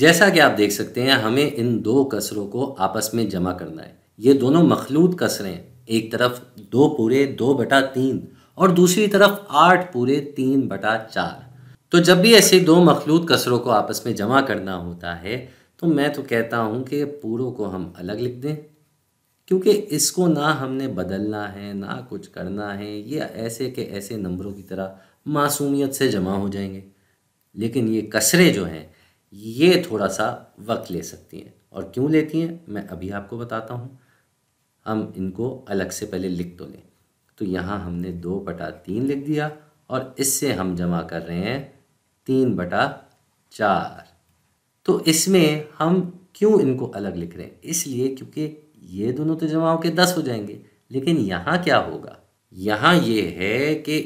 जैसा कि आप देख सकते हैं हमें इन दो कसरों को आपस में जमा करना है ये दोनों मखलूत कसरें एक तरफ दो पूरे दो बटा तीन और दूसरी तरफ आठ पूरे तीन बटा चार तो जब भी ऐसे दो मखलूत कसरों को आपस में जमा करना होता है तो मैं तो कहता हूँ कि पूरों को हम अलग लिख दें क्योंकि इसको ना हमने बदलना है ना कुछ करना है ये ऐसे के ऐसे नंबरों की तरह मासूमियत से जमा हो जाएंगे लेकिन ये कसरे जो हैं ये थोड़ा सा वक्त ले सकती हैं और क्यों लेती हैं मैं अभी आपको बताता हूँ हम इनको अलग से पहले लिख तो लें तो यहाँ हमने दो बटा तीन लिख दिया और इससे हम जमा कर रहे हैं तीन बटा चार तो इसमें हम क्यों इनको अलग लिख रहे हैं इसलिए क्योंकि ये दोनों तो जमा होकर दस हो जाएंगे लेकिन यहाँ क्या होगा यहाँ ये है कि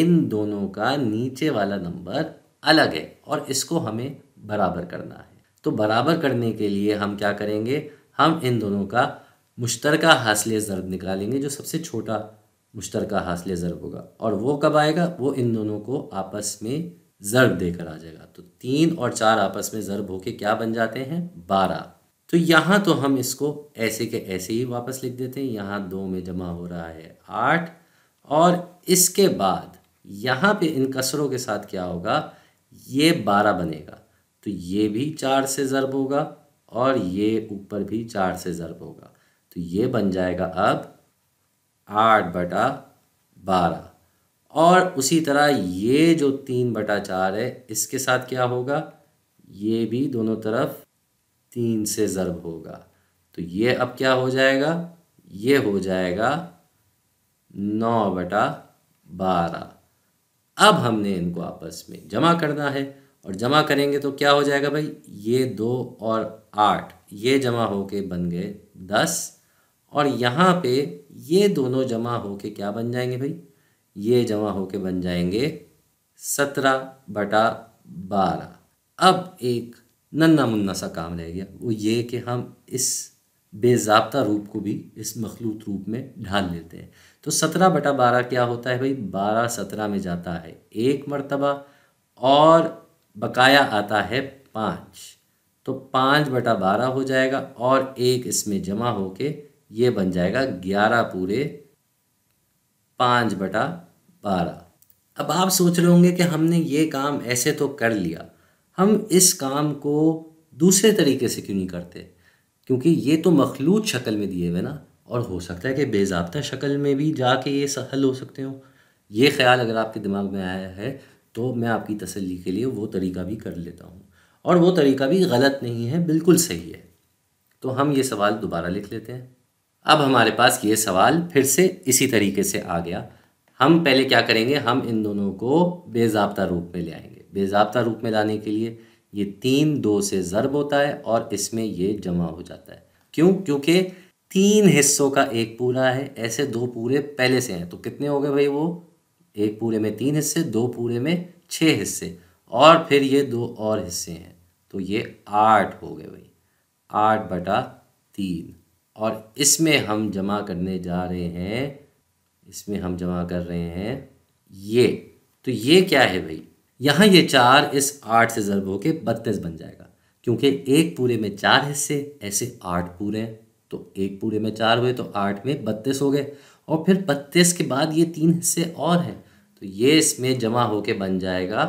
इन दोनों का नीचे वाला नंबर अलग है और इसको हमें बराबर करना है तो बराबर करने के लिए हम क्या करेंगे हम इन दोनों का मुश्तर हासिल ज़रब निकालेंगे जो सबसे छोटा मुश्तर हासिल ज़रब होगा और वो कब आएगा वो इन दोनों को आपस में ज़रब देकर आ जाएगा तो तीन और चार आपस में ज़रब होके क्या बन जाते हैं बारह तो यहाँ तो हम इसको ऐसे के ऐसे ही वापस लिख देते हैं यहाँ दो में जमा हो रहा है आठ और इसके बाद यहाँ पे इन कसरों के साथ क्या होगा ये बारह बनेगा तो ये भी चार से ज़र्ब होगा और ये ऊपर भी चार से ज़र्ब होगा तो ये बन जाएगा अब आठ बटा बारह और उसी तरह ये जो तीन बटा चार है इसके साथ क्या होगा ये भी दोनों तरफ तीन से ज़र्ब होगा तो ये अब क्या हो जाएगा ये हो जाएगा नौ बटा बारह अब हमने इनको आपस में जमा करना है और जमा करेंगे तो क्या हो जाएगा भाई ये दो और आठ ये जमा होके बन गए दस और यहाँ पे ये दोनों जमा हो के क्या बन जाएंगे भाई ये जमा हो के बन जाएंगे सत्रह बटा बारह अब एक नन्ना मुन्ना सा काम रह गया वो ये कि हम इस बेजाबता रूप को भी इस मखलूत रूप में ढाल लेते हैं तो सत्रह बटा बारह क्या होता है भाई बारह सत्रह में जाता है एक मरतबा और बकाया आता है पाँच तो पाँच बटा बारह हो जाएगा और एक इसमें जमा होके ये बन जाएगा ग्यारह पूरे पाँच बटा बारह अब आप सोच रहे होंगे कि हमने ये काम ऐसे तो कर लिया हम इस काम को दूसरे तरीके से क्यों नहीं करते क्योंकि ये तो मखलूत शक्ल में दिए हुए ना और हो सकता है कि बेजाबता शक्ल में भी जाके ये हल हो सकते हो ये ख्याल अगर आपके दिमाग में आया है तो मैं आपकी तसल्ली के लिए वो तरीका भी कर लेता हूँ और वो तरीका भी गलत नहीं है बिल्कुल सही है तो हम ये सवाल दोबारा लिख लेते हैं अब हमारे पास ये सवाल फिर से इसी तरीके से आ गया हम पहले क्या करेंगे हम इन दोनों को बेजाबता रूप में ले आएंगे बेजाबता रूप में लाने के लिए ये तीन दो से ज़रब होता है और इसमें ये जमा हो जाता है क्यों क्योंकि तीन हिस्सों का एक पूरा है ऐसे दो पूरे पहले से हैं तो कितने हो गए भाई वो एक पूरे में तीन हिस्से दो पूरे में छः हिस्से और फिर ये दो और हिस्से हैं तो ये आठ हो गए भाई आठ बटा तीन और इसमें हम जमा करने जा रहे हैं इसमें हम जमा कर रहे हैं ये तो ये क्या है भाई यहाँ ये चार इस आठ से ज़रब होकर बत्तीस बन जाएगा क्योंकि एक पूरे में चार हिस्से ऐसे आठ पूरे हैं तो एक पूरे में चार हुए तो आठ में बत्तीस हो गए और फिर बत्तीस के बाद ये तीन हिस्से और हैं तो ये इसमें जमा होके बन जाएगा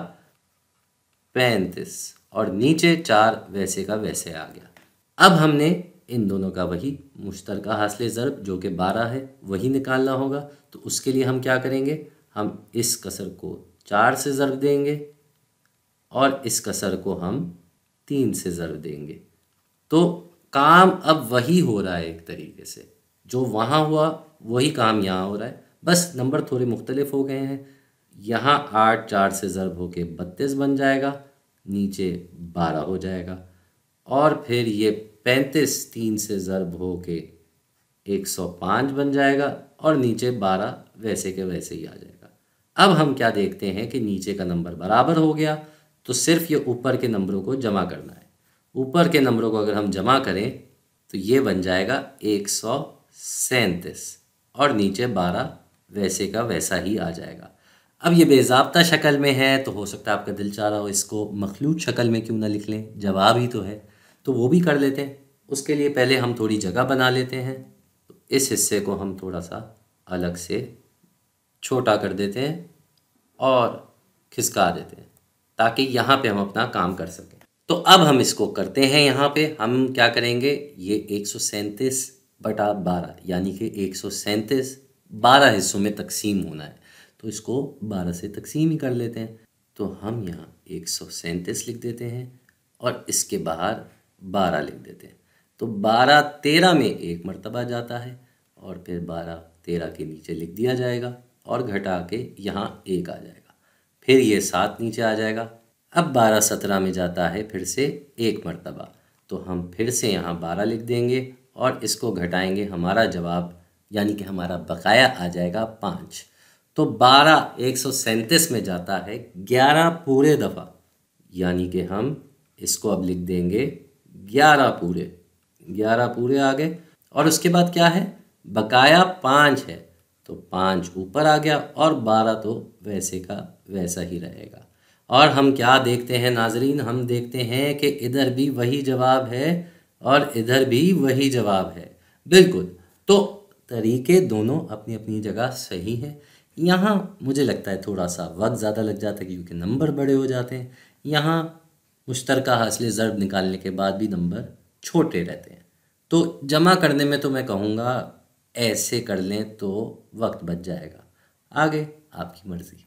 पैंतीस और नीचे चार वैसे का वैसे आ गया अब हमने इन दोनों का वही मुश्तर का हासिल ज़रब जो कि बारह है वही निकालना होगा तो उसके लिए हम क्या करेंगे हम इस कसर को चार से ज़रब देंगे और इस कसर को हम तीन से ज़रब देंगे तो काम अब वही हो रहा है एक तरीके से जो वहाँ हुआ वही काम यहाँ हो रहा है बस नंबर थोड़े मुख्तलिफ हो गए हैं यहाँ आठ चार से ज़रब हो के बत्तीस बन जाएगा नीचे बारह हो जाएगा और फिर ये पैंतीस तीन से ज़रब होके एक सौ पाँच बन जाएगा और नीचे बारह वैसे के वैसे ही आ जाएगा अब हम क्या देखते हैं कि नीचे का नंबर बराबर हो गया तो सिर्फ ये ऊपर के नंबरों को जमा करना है ऊपर के नंबरों को अगर हम जमा करें तो ये बन जाएगा एक सौ सैंतीस और नीचे बारह वैसे का वैसा ही आ जाएगा अब ये बेजाबता शक्ल में है तो हो सकता है आपका दिल चाह रहा हो इसको मखलूत शक्ल में क्यों ना लिख लें जवाब ही तो है तो वो भी कर लेते हैं उसके लिए पहले हम थोड़ी जगह बना लेते हैं इस हिस्से को हम थोड़ा सा अलग से छोटा कर देते हैं और खिसका देते हैं ताकि यहाँ पे हम अपना काम कर सकें तो अब हम इसको करते हैं यहाँ पे हम क्या करेंगे ये एक सौ सैंतीस बटा बारह यानी कि एक सौ सैंतीस बारह हिस्सों में तकसीम होना है तो इसको बारह से तकसीम ही कर लेते हैं तो हम यहाँ एक सौ सैंतीस लिख देते हैं और इसके बाहर बारह लिख देते हैं तो बारह तेरह में एक मरतबा जाता है और फिर बारह तेरह के नीचे लिख दिया जाएगा और घटा के यहाँ एक आ जाएगा फिर ये सात नीचे आ जाएगा अब बारह सत्रह में जाता है फिर से एक मरतबा तो हम फिर से यहाँ बारह लिख देंगे और इसको घटाएंगे हमारा जवाब यानी कि हमारा बकाया आ जाएगा पाँच तो बारह एक सौ सैंतीस में जाता है ग्यारह पूरे दफ़ा यानी कि हम इसको अब लिख देंगे ग्यारह पूरे ग्यारह पूरे आ गए और उसके बाद क्या है बकाया पाँच है तो पाँच ऊपर आ गया और बारह तो वैसे का वैसा ही रहेगा और हम क्या देखते हैं नाजरीन हम देखते हैं कि इधर भी वही जवाब है और इधर भी वही जवाब है बिल्कुल तो तरीके दोनों अपनी अपनी जगह सही हैं यहाँ मुझे लगता है थोड़ा सा वक्त ज़्यादा लग जाता है क्योंकि नंबर बड़े हो जाते हैं यहाँ मुश्तर हासिल ज़रब निकालने के बाद भी नंबर छोटे रहते हैं तो जमा करने में तो मैं कहूँगा ऐसे कर लें तो वक्त बच जाएगा आगे आपकी मर्ज़ी